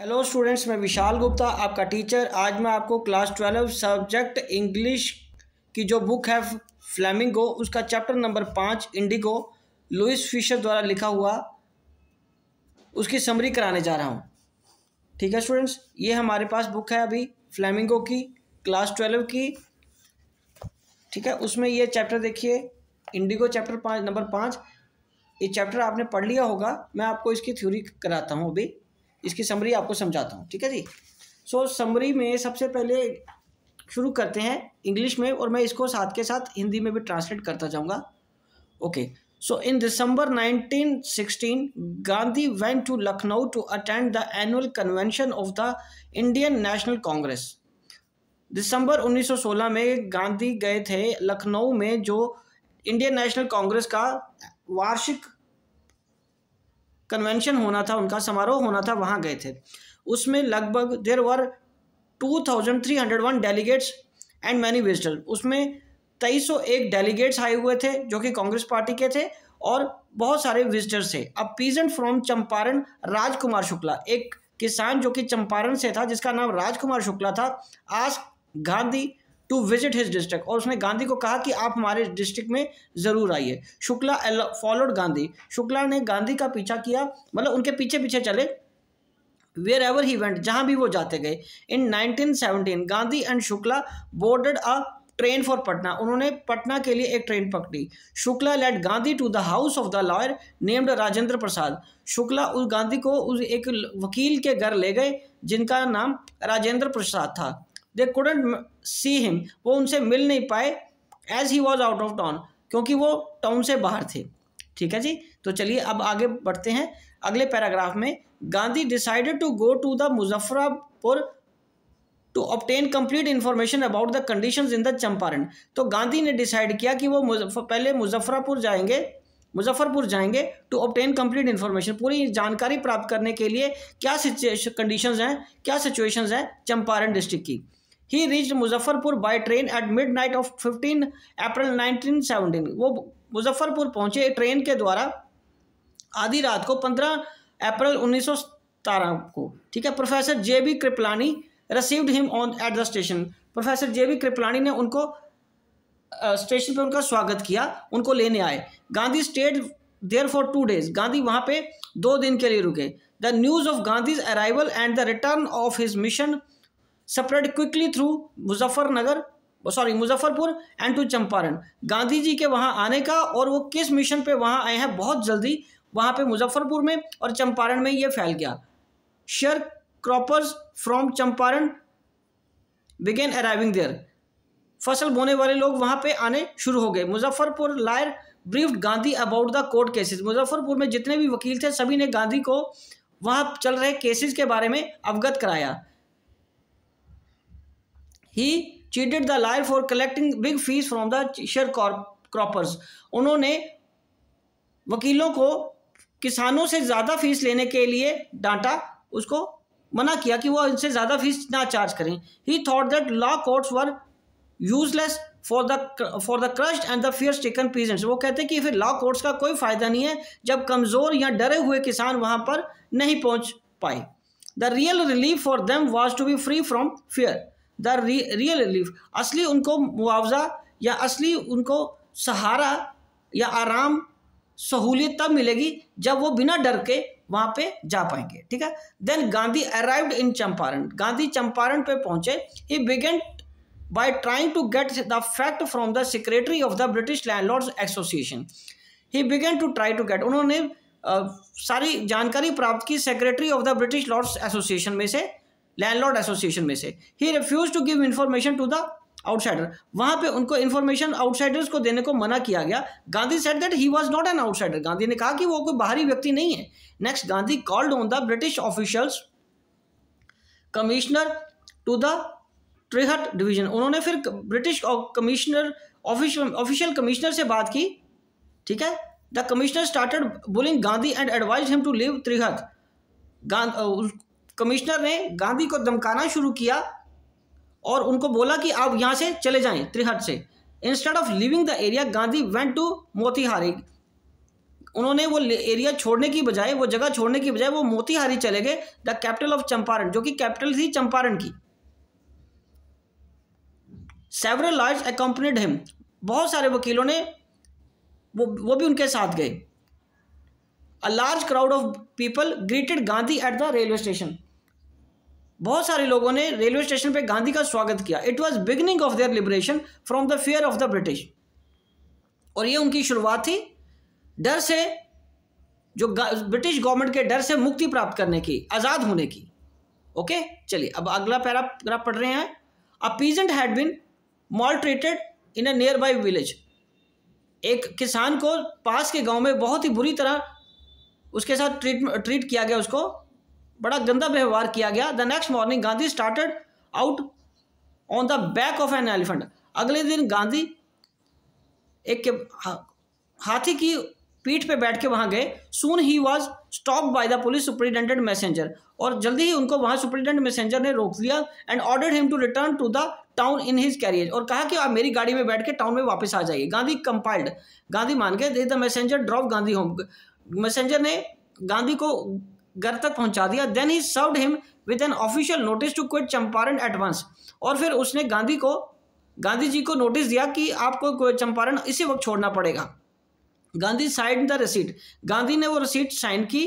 hello students मैं विशाल गुप्ता आपका teacher आज मैं आपको क्लास ट्वेल्व सब्जेक्ट इंग्लिश की जो बुक है फ्लेमिंगो उसका चैप्टर नंबर पाँच इंडिगो लुइस फिशर द्वारा लिखा हुआ उसकी समरी कराने जा रहा हूँ ठीक है स्टूडेंट्स ये हमारे पास बुक है अभी फ्लेमिंगो की क्लास ट्वेल्व की ठीक है उसमें ये चैप्टर देखिए इंडिगो चैप्टर पाँच नंबर पाँच ये चैप्टर आपने पढ़ लिया होगा मैं आपको इसकी थ्योरी कराता हूँ अभी इसकी समरी आपको समझाता हूँ ठीक है जी सो so, समरी में सबसे पहले शुरू करते हैं इंग्लिश में और मैं इसको साथ के साथ हिंदी में भी ट्रांसलेट करता जाऊँगा okay so in December 1916 Gandhi went to Lucknow to attend the annual convention of the Indian National Congress दिसंबर 1916 में गांधी गए थे लखनऊ में जो इंडियन नेशनल कांग्रेस का वार्षिक कन्वेंशन होना था उनका समारोह होना था वहाँ गए थे उसमें लगभग there were two thousand three hundred one delegates and many visitor उसमें तेईस सौ एक डेलीगेट्स आए हुए थे जो कि कांग्रेस पार्टी के थे और बहुत सारे विजिटर्स थे अब पीजेंट फ्रॉम चंपारण राजकुमार शुक्ला एक किसान जो कि चंपारण से था जिसका नाम राजकुमार शुक्ला था आज Gandhi to visit his district और उसने गांधी को कहा कि आप हमारे डिस्ट्रिक्ट में ज़रूर आइए शुक्ला फॉलोड गांधी शुक्ला ने गांधी का पीछा किया मतलब उनके पीछे पीछे चले वेयर एवर ही वेंट जहाँ भी वो जाते गए in 1917 Gandhi and Shukla boarded a train for Patna उन्होंने पटना के लिए एक ट्रेन पकड़ी Shukla led Gandhi to the house of the lawyer named Rajendra Prasad Shukla उस गांधी को उस एक वकील के घर ले गए जिनका नाम राजेंद्र प्रसाद था दे कुडेंट सी हिम वो उनसे मिल नहीं पाए as he was out of town क्योंकि वो टाउन से बाहर थे ठीक है जी तो चलिए अब आगे बढ़ते हैं अगले पैराग्राफ में Gandhi decided to go to the Muzaffarpur to obtain complete information about the condition in the Champaran तो गांधी ने डिसाइड किया कि वो मुजफ्फर पहले मुजफ्फरपुर जाएंगे मुजफ्फरपुर जाएंगे टू ऑप्टेन कंप्लीट इन्फॉर्मेशन पूरी जानकारी प्राप्त करने के लिए क्या कंडीशन हैं क्या सिचुएशन हैं चंपारण डिस्ट्रिक्ट की he reach Muzaffarpur by train at midnight of fifteen April seventeen वो मुजफ्फरपुर पहुंचे ट्रेन के द्वारा आधी रात को पंद्रह अप्रैल उन्नीस सौ सतारह को ठीक है professor J B Kripalani received him on at the station professor J B Kripalani ने उनको स्टेशन पर उनका स्वागत किया उनको लेने आए Gandhi stayed there for two days Gandhi वहाँ पे दो दिन के लिए रुके the news of Gandhi's arrival and the return of his mission spread quickly through Muzaffarnagar sorry Muzaffarpur and to Champaran Gandhi ji के वहां आने का और वो किस मिशन पे वहां आए हैं बहुत जल्दी वहां पे मुजफ्फरपुर में और चंपारण में ये फैल गया sharecroppers from Champaran began arriving there फसल बोने वाले लोग वहां पे आने शुरू हो गए Muzaffarpur lawyer brief Gandhi about the court cases Muzaffarpur में जितने भी वकील थे सभी ने गांधी को वहाँ चल रहे केसेस के बारे में अवगत कराया he cheated the lawyer for collecting big fees from the sharecroppers उन्होंने वकीलों को किसानों से ज़्यादा फीस लेने के लिए डांटा उसको मना किया कि वो इनसे ज़्यादा फीस ना चार्ज करें he thought that law courts were useless for the for the crushed and the fear stricken peasants वो कहते हैं कि फिर लॉ कोर्ट्स का कोई फ़ायदा नहीं है जब कमज़ोर या डरे हुए किसान वहाँ पर नहीं पहुँच पाए the real relief for them was to be free from fear the real relief असली उनको मुआवजा या असली उनको सहारा या आराम सहूलियत तब मिलेगी जब वो बिना डर के वहाँ पे जा पाएंगे ठीक है then Gandhi arrived in Champaran Gandhi Champaran पे पहुंचे he began by trying to get the fact from the secretary of the British land association he began to try to get उन्होंने uh, सारी जानकारी प्राप्त की secretary of the British lords association में से landlord association में से he refuse to give information to the outsider वहां पे उनको इन्फॉर्मेशन आउटसाइडर्स को देने को मना किया गया Gandhi said that he was not an outsider Gandhi ने कहा कि वो कोई बाहरी व्यक्ति नहीं है next Gandhi called on the British officials commissioner to the Tirhut division उन्होंने फिर ब्रिटिश कमिश्नर ऑफिशियल कमिश्नर से बात की ठीक है the commissioner started bullying Gandhi and advise him to leave Tirhut commissioner ने गांधी को धमकाना शुरू किया और उनको बोला कि आप यहाँ से चले जाएं त्रिहट से instead of leaving the area Gandhi went to Motihari उन्होंने वो एरिया छोड़ने की बजाय वो जगह छोड़ने की बजाय वो मोतिहारी चले गए द कैपिटल ऑफ चंपारण जो कि कैपिटल थी चंपारण की सेवरल लार्ज अकम्पनीड हिम बहुत सारे वकीलों ने वो वो भी उनके साथ गए a large crowd of people greeted Gandhi at the railway station बहुत सारे लोगों ने रेलवे स्टेशन पे गांधी का स्वागत किया it was beginning of their liberation from the fear of the British और ये उनकी शुरुआत थी डर से जो ब्रिटिश गवर्नमेंट के डर से मुक्ति प्राप्त करने की आज़ाद होने की ओके चलिए अब अगला पैराग्राफ पढ़ रहे हैं a peasant had been treated in a nearby village एक किसान को पास के गांव में बहुत ही बुरी तरह उसके साथ ट्रीट ट्रीट किया गया उसको बड़ा गंदा व्यवहार किया गया the next morning Gandhi started out on the back of an elephant अगले दिन गांधी एक के हाथी की पीठ पे बैठ के वहाँ गए soon he was stop by the police superintendent messenger और जल्दी ही उनको वहाँ सुपरिटेंडेंट मैसेंजर ने रोक लिया and order him to return to the town in his carrier और कहा कि आप मेरी गाड़ी में बैठ के टाउन में वापस आ जाइए गांधी कंपाइल्ड गांधी मान के the messenger drop Gandhi home messenger ने गांधी को घर तक पहुंचा दिया then he serve him with an official notice to quit Champaran advance और फिर उसने गांधी को गांधी जी को नोटिस दिया कि आपको चंपारण इसी वक्त छोड़ना पड़ेगा Gandhi sign the receipt Gandhi ने वो रिसीट साइन की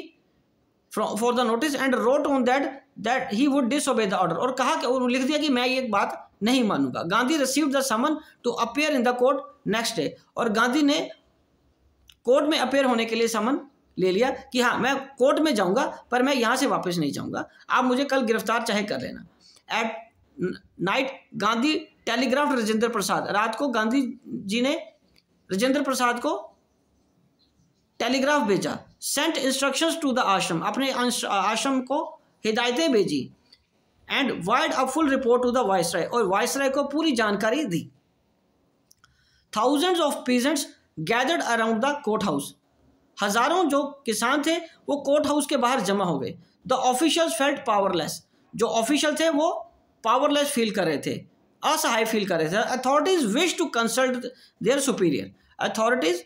for the notice and wrote on that that he would disobey the order और कहा कि लिख दिया कि मैं ये बात नहीं मानूंगा Gandhi receive the summon to appear in the court next day और गांधी ने कोर्ट में अपेयर होने के लिए समन ले लिया कि हाँ मैं कोर्ट में जाऊंगा पर मैं यहाँ से वापस नहीं जाऊंगा आप मुझे कल गिरफ्तार चाहे कर लेना at night Gandhi telegraph Rajendra Prasad रात को गांधी जी ने राजेंद्र प्रसाद को टेलीग्राफ भेजा सेंट इंस्ट्रक्शंस टू द आश्रम अपने आश्रम को हिदायतें भेजी and wired a full report to the राय और राय को पूरी जानकारी दी thousands of peasants gathered around the court house हज़ारों जो किसान थे वो कोर्ट हाउस के बाहर जमा हो गए द ऑफिशियल्स फेल्ट पावरलेस जो ऑफिशियल थे वो पावरलेस फील कर रहे थे असहाय फील कर रहे थे authorities wish to consult their superior authorities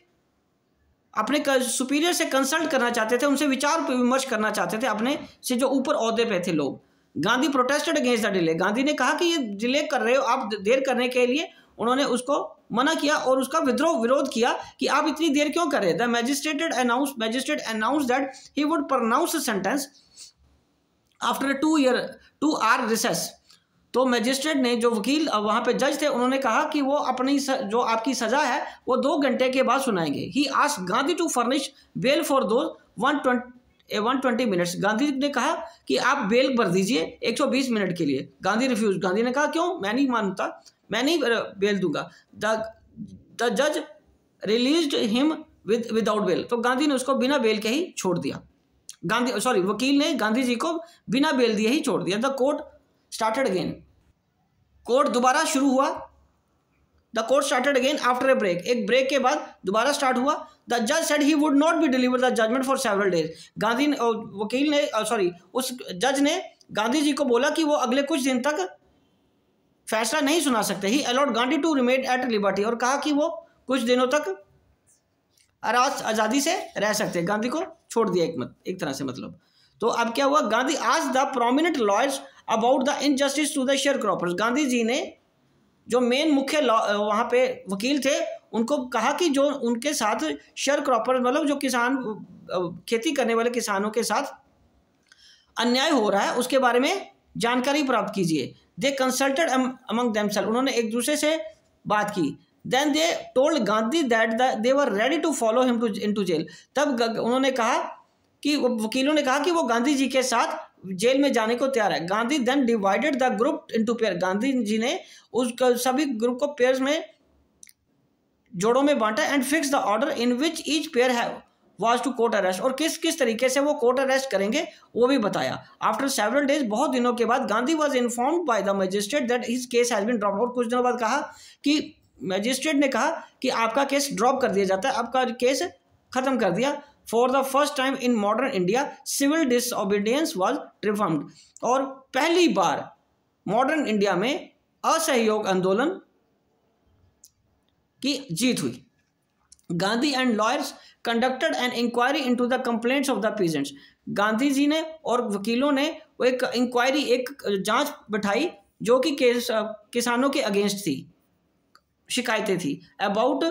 अपने सुपीरियर से कंसल्ट करना चाहते थे उनसे विचार विमर्श करना चाहते थे अपने से जो ऊपर अहदे पे थे लोग Gandhi protested against the delay Gandhi ने कहा कि ये डिले कर रहे हो आप देर करने के लिए उन्होंने उसको मना किया और उसका विद्रोह विरोध किया कि आप इतनी देर क्यों कर रहे the magistrate announce magistrate announce that he would pronounce sentence after two year two hour recess तो मैजिस्ट्रेट ने जो वकील वहाँ पे जज थे उन्होंने कहा कि वो अपनी स, जो आपकी सज़ा है वो दो घंटे के बाद सुनाएंगे he ask Gandhi to furnish bail for दो one twenty one twenty minutes Gandhi ने कहा कि आप बेल भर दीजिए एक सौ बीस मिनट के लिए गांधी रिफ्यूज गांधी ने कहा क्यों मैं नहीं मानता मैं नहीं बेल दूंगा द जज release him with without bail तो गांधी ने उसको बिना बेल के ही छोड़ दिया गांधी सॉरी वकील ने गांधी जी को बिना बेल दिए ही छोड़ दिया the court started again court दोबारा शुरू हुआ the court started again after a break एक ब्रेक के बाद दोबारा स्टार्ट हुआ द जज said he would not be deliver the judgement for several days Gandhi ने वकील ने सॉरी उस जज ने गांधी जी को बोला कि वो अगले कुछ दिन तक फैसला नहीं सुना सकते he allowed Gandhi to remain at liberty और कहा कि वो कुछ दिनों तक आराज आज़ादी से रह सकते गांधी को छोड़ दिया एक मत एक तरह से मतलब तो अब क्या हुआ गांधी आज the prominent lawyers about the injustice to the sharecroppers Gandhi ji ने जो मेन मुख्य वहाँ पे वकील थे उनको कहा कि जो उनके साथ शेयर क्रॉपर मतलब जो किसान खेती करने वाले किसानों के साथ अन्याय हो रहा है उसके बारे में जानकारी प्राप्त कीजिए दे कंसल्टेड अमंग देमसेल उन्होंने एक दूसरे से बात की then they told Gandhi that they were ready to follow him to into jail तब उन्होंने कहा कि वकीलों ने कहा कि वो गांधी जी के साथ जेल में जाने को तैयार है Gandhi then divided the group into pair Gandhi ji ने उस सभी ग्रुप को पेयर्स में जोड़ों में बांटा and fix the order in which each pair have was to court arrest और किस किस तरीके से वो कोर्ट अरेस्ट करेंगे वो भी बताया आफ्टर सेवरल डेज बहुत दिनों के बाद Gandhi was inform by the magistrate that his case has been drop और कुछ दिनों बाद कहा कि मजिस्ट्रेट ने कहा कि आपका केस ड्रॉप कर दिया जाता है आपका केस खत्म कर दिया for the first time in modern India civil disobedience was reformed और पहली बार मॉडर्न इंडिया में असहयोग आंदोलन की जीत हुई Gandhi and lawyers conducted an inquiry into the complaints of the peasants Gandhi ji ने और वकीलों ने एक इंक्वायरी एक जांच बैठाई जो कि केस किसानों के अगेंस्ट थी शिकायतें थी अबाउट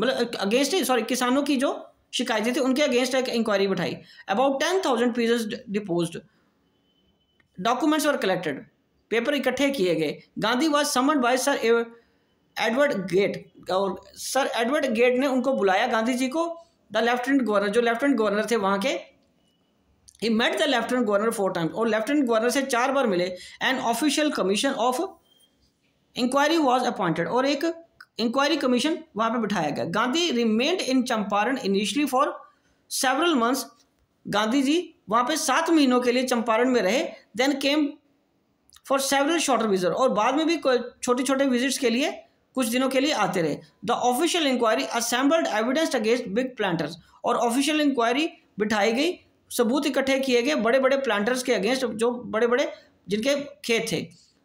मतलब अगेंस्ट सॉरी किसानों की जो शिकायतें थी उनके अगेंस्ट एक इंक्वायरी बैठाई अबाउट टेन थाउजेंड पीजेस डिपोज डॉक्यूमेंट्स और कलेक्टेड पेपर इकट्ठे किए गए Gandhi was summoned by sir Edward Gait और सर एडवर्ड गेट ने उनको बुलाया गांधी जी को द लेफ्टिनेंट गवर्नर जो लेफ्टिनेंट गवर्नर थे वहाँ के ही met the lieutenant governor four time और लेफ्टिनेंट गवर्नर से चार बार मिले and official commission of inquiry was appointed और एक इंक्वायरी कमीशन वहाँ पर बिठाया गया Gandhi remained in Champaran initially for several months Gandhi ji वहाँ पे सात महीनों के लिए चंपारण में रहे then came for several shorter visit और बाद में भी छोटे छोटे विजिट्स के लिए कुछ दिनों के लिए आते रहे the official inquiry assembled evidence against big planters और ऑफिशियल इंक्वायरी बिठाई गई सबूत इकट्ठे किए गए बड़े बड़े प्लांटर्स के अगेंस्ट जो बड़े बड़े जिनके खेत थे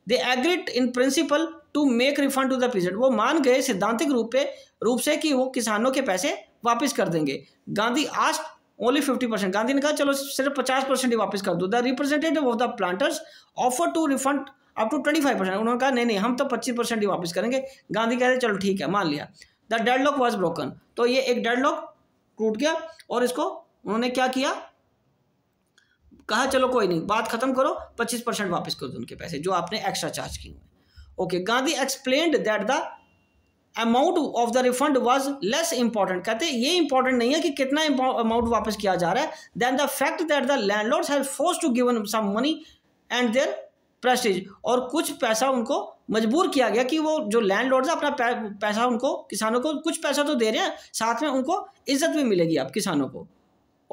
they agreed in principle to make refund to the peasant वो मान गए सिद्धांतिक रूप पे रूप से कि वो किसानों के पैसे वापस कर देंगे गांधी आज ओनली फिफ्टी परसेंट गांधी ने कहा चलो सिर्फ पचास परसेंट ही वापस कर दो the representative of the planters offer to refund up to twenty five percent उन्होंने कहा नहीं नहीं हम तो पच्चीस परसेंट ही वापस करेंगे गांधी कह रहे चलो ठीक है मान लिया the deadlock was broken तो ये एक डेड लॉक टूट गया और इसको उन्होंने क्या किया कहा चलो कोई नहीं बात खत्म करो पच्चीस परसेंट वापस कर दो उनके पैसे जो आपने एक्स्ट्रा चार्ज किए हुए okay Gandhi explain that the amount of the refund was less important कहते ये इंपॉर्टेंट नहीं है कि कितना अमाउंट वापस किया जा रहा है then the fact that the landlord has force to given some money and their prestige और कुछ पैसा उनको मजबूर किया गया कि वो जो लैंड लॉर्ड अपना पैसा उनको किसानों को कुछ पैसा तो दे रहे हैं साथ में उनको इज्जत भी मिलेगी आप किसानों को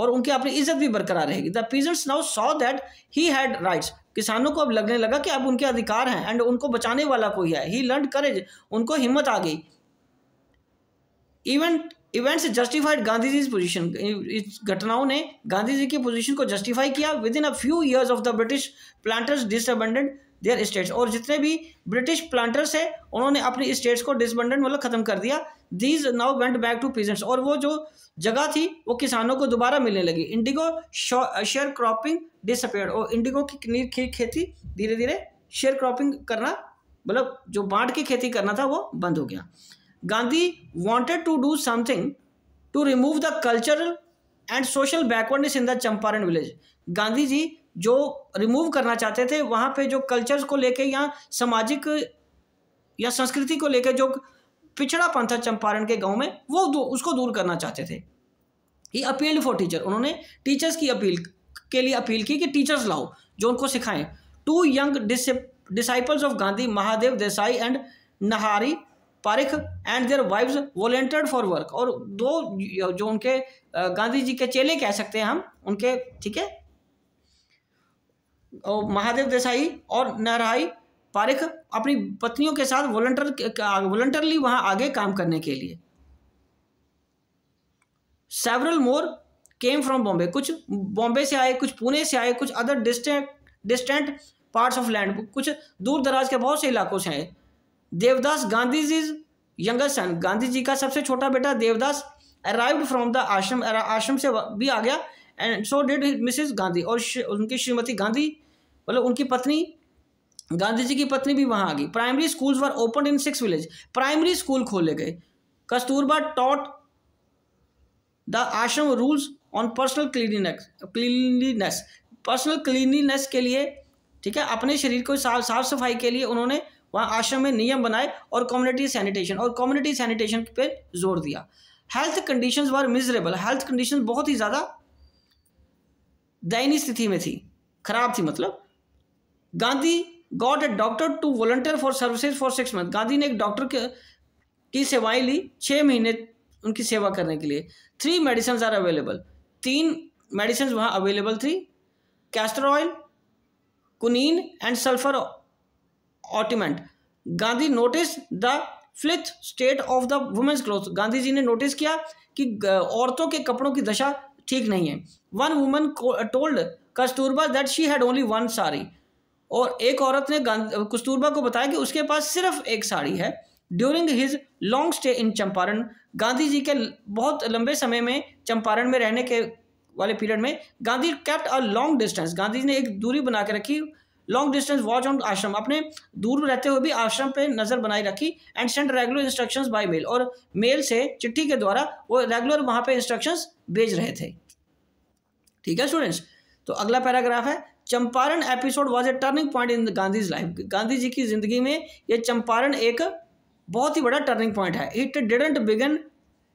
और उनकी अपनी इज्जत भी बरकरार रहेगी the peasants now saw that he had rights किसानों को अब लगने लगा कि अब उनके अधिकार हैं एंड उनको बचाने वाला कोई है ही लर्न करेज उनको हिम्मत आ गई even events justified Gandhi ji position इस घटनाओं ने गांधी जी की पोजिशन को जस्टिफाई किया within a few years of the British planters disabandoned their estates और जितने भी ब्रिटिश प्लांटर्स है उन्होंने अपनी स्टेट्स को डिसबेंडेड मतलब ख़त्म कर दिया these now went back to peasants और वो जो जगह थी वो किसानों को दोबारा मिलने लगी इंडिगो शेयर क्रॉपिंग डिसअपेयर और इंडिगो की की खेती धीरे धीरे शेयर क्रॉपिंग करना मतलब जो बांट की खेती करना था वो बंद हो गया Gandhi wanted to do something to remove the cultural and social backwardness in the Champaran village Gandhi ji जो रिमूव करना चाहते थे वहाँ पे जो कल्चर्स को लेके या सामाजिक या संस्कृति को लेके जो पिछड़ापन था चंपारण के गांव में वो दू, उसको दूर करना चाहते थे ही अपील फॉर टीचर उन्होंने टीचर्स की अपील के लिए अपील की कि टीचर्स लाओ जो उनको सिखाएं two young disciples of Gandhi Mahadev Desai and Narhari Parikh and their wife volunteered for work और दो जो उनके गांधी जी के चेले कह सकते हैं हम उनके ठीक है महादेव देसाई और नहराई पारिख अपनी पत्नियों के साथ वॉलंटर वॉलंटरली वहां आगे काम करने के लिए several more came from Bombay कुछ बॉम्बे से आए कुछ पुणे से आए कुछ other distant distant parts of land कुछ दूर दराज के बहुत से इलाकों से आए देवदास गांधी जी यंगर सन गांधी जी का सबसे छोटा बेटा देवदास अराइव्ड फ्रॉम द आश्रम आश्रम से भी आ गया and so did mrs Gandhi और उनकी श्रीमती गांधी मतलब उनकी पत्नी गांधी जी की पत्नी भी वहाँ आ गई primary schools were open in six village primary school खोले गए Kasturba taught the ashram rules on personal cleaniness cleanliness personal cleanliness के लिए ठीक है अपने शरीर को साफ साफ सफाई के लिए उन्होंने वहाँ आश्रम में नियम बनाए और कम्युनिटी सैनिटेशन और कम्युनिटी सैनिटेशन पे जोर दिया health conditions were miserable health condition बहुत ही ज़्यादा दयनीय स्थिति में थी खराब थी मतलब Gandhi got a doctor to volunteer for services for six month Gandhi ने एक डॉक्टर की सेवाएं ली छः महीने उनकी सेवा करने के लिए थ्री मेडिसन्स आर अवेलेबल तीन मेडिसन्स वहाँ अवेलेबल थी castor oil quinine and sulphur ointment Gandhi notice the filth state of the women's cloth Gandhi ji ने नोटिस किया कि औरतों के कपड़ों की दशा ठीक नहीं है one woman told Kasturba that she had only one sari और एक औरत ने कस्तूरबा को बताया कि उसके पास सिर्फ एक साड़ी है during his long stay in Champaran Gandhi ji के बहुत लंबे समय में चंपारण में रहने के वाले पीरियड में Gandhi kept a long distance Gandhi ने एक दूरी बना के रखी लॉन्ग डिस्टेंस वॉच ऑन आश्रम अपने दूर रहते हुए भी आश्रम पे नज़र बनाए रखी and sent regular instructions by mail और मेल से चिट्ठी के द्वारा वो रेगुलर वहाँ पे इंस्ट्रक्शंस भेज रहे थे ठीक है स्टूडेंट्स तो अगला पैराग्राफ है Champaran episode was a turning point in Gandhi life Gandhi ji की ज़िंदगी में ये चंपारण एक बहुत ही बड़ा टर्निंग पॉइंट है it didn't begin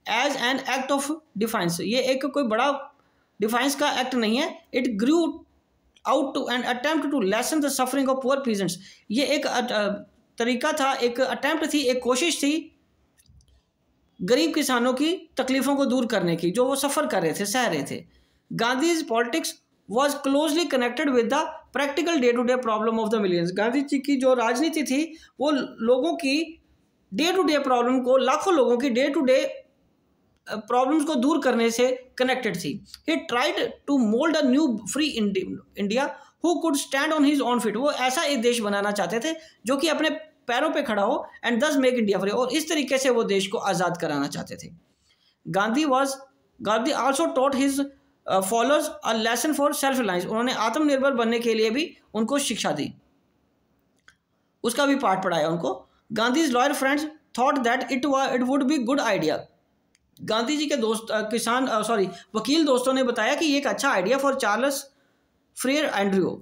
as an act of defiance ये एक कोई बड़ा डिफाइंस का एक्ट नहीं है it grew out to and attempt to lessen the suffering of poor peasants ये एक तरीका था एक अटैम्प्ट थी एक कोशिश थी गरीब किसानों की तकलीफ़ों को दूर करने की जो वो सफ़र कर रहे थे सह रहे थे Gandhi's politics was closely connected with the practical day to day problem of the millions Gandhi ji की जो राजनीति थी वो लोगों की डे टू डे प्रॉब्लम को लाखों लोगों की डे टू डे प्रॉब्लम्स को दूर करने से कनेक्टेड थी he tried to mould a new free India who could stand on his own feet वो ऐसा एक देश बनाना चाहते थे जो कि अपने पैरों पे खड़ा हो एंड दस मेक इंडिया फ्री और इस तरीके से वो देश को आज़ाद कराना चाहते थे Gandhi was Gandhi also taught his followers a lesson for self reliance उन्होंने आत्मनिर्भर बनने के लिए भी उनको शिक्षा दी उसका भी पाठ पढ़ाया उनको Gandhi's lawyer friends thought that it it would be good idea Gandhi ji के दोस्त किसान सॉरी वकील दोस्तों ने बताया कि ये एक अच्छा idea for Charles Freer Andrews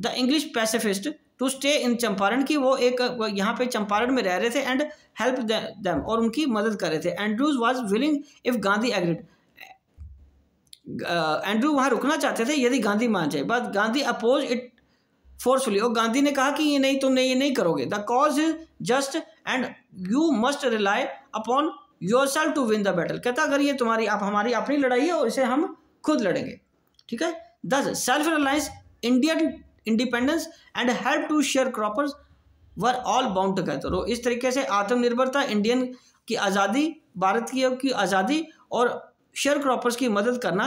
the English pacifist to stay in Champaran की वो एक यहाँ पे चंपारण में रह रहे थे एंड हेल्प दैम और उनकी मदद कर रहे थे Andrews was willing if Gandhi agreed Andrew वहाँ रुकना चाहते थे यदि गांधी मान जाए but Gandhi oppose it forcefully और गांधी ने कहा कि ये नहीं तुमने ये नहीं करोगे the cause is just and you must rely upon your to win the battle कहता अगर ये तुम्हारी आप हमारी अपनी लड़ाई है और इसे हम खुद लड़ेंगे ठीक है thus self reliance Indian independence and help to share croppers were all bound together इस तरीके से आत्मनिर्भरता इंडियन की आज़ादी भारत की आज़ादी और शेयर क्रॉपर्स की मदद करना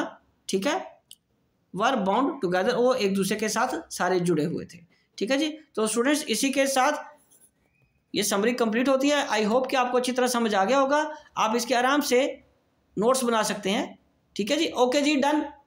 ठीक है वर बाउंड टुगेदर वो एक दूसरे के साथ सारे जुड़े हुए थे ठीक है जी तो स्टूडेंट्स इसी के साथ ये समरी कंप्लीट होती है आई होप कि आपको अच्छी तरह समझ आ गया होगा आप इसके आराम से नोट्स बना सकते हैं ठीक है जी ओके जी डन